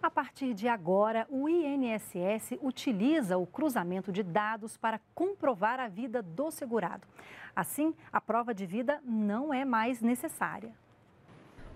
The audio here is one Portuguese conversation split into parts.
A partir de agora, o INSS utiliza o cruzamento de dados para comprovar a vida do segurado. Assim, a prova de vida não é mais necessária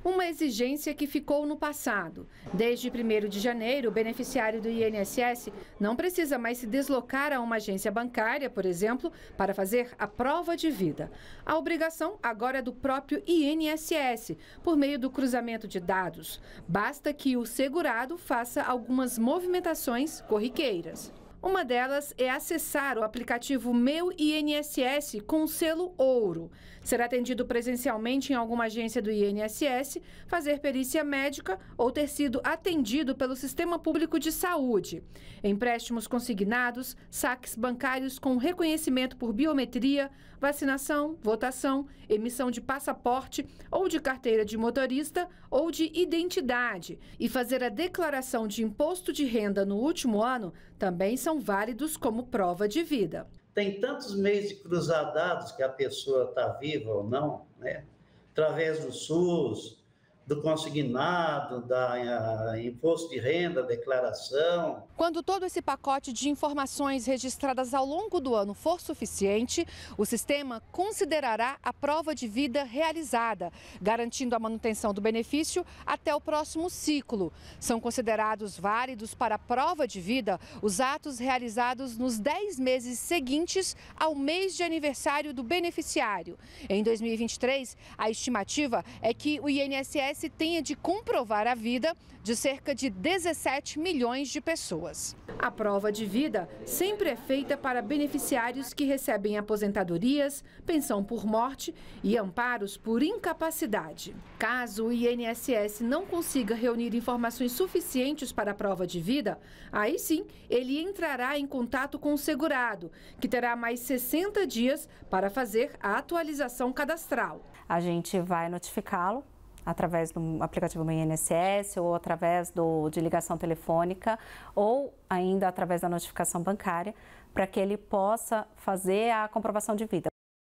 uma exigência que ficou no passado. Desde 1 de janeiro, o beneficiário do INSS não precisa mais se deslocar a uma agência bancária, por exemplo, para fazer a prova de vida. A obrigação agora é do próprio INSS, por meio do cruzamento de dados. Basta que o segurado faça algumas movimentações corriqueiras. Uma delas é acessar o aplicativo Meu INSS com selo ouro. Será atendido presencialmente em alguma agência do INSS, fazer perícia médica ou ter sido atendido pelo Sistema Público de Saúde. Empréstimos consignados, saques bancários com reconhecimento por biometria, vacinação, votação, emissão de passaporte ou de carteira de motorista ou de identidade. E fazer a declaração de imposto de renda no último ano também são são válidos como prova de vida. Tem tantos meios de cruzar dados que a pessoa está viva ou não, né? através do SUS, do consignado, da eh, imposto de renda, declaração. Quando todo esse pacote de informações registradas ao longo do ano for suficiente, o sistema considerará a prova de vida realizada, garantindo a manutenção do benefício até o próximo ciclo. São considerados válidos para a prova de vida os atos realizados nos 10 meses seguintes ao mês de aniversário do beneficiário. Em 2023, a estimativa é que o INSS espécie tenha de comprovar a vida de cerca de 17 milhões de pessoas. A prova de vida sempre é feita para beneficiários que recebem aposentadorias, pensão por morte e amparos por incapacidade. Caso o INSS não consiga reunir informações suficientes para a prova de vida, aí sim ele entrará em contato com o segurado, que terá mais 60 dias para fazer a atualização cadastral. A gente vai notificá-lo através do aplicativo Meu INSS ou através do, de ligação telefônica ou ainda através da notificação bancária para que ele possa fazer a comprovação de vida.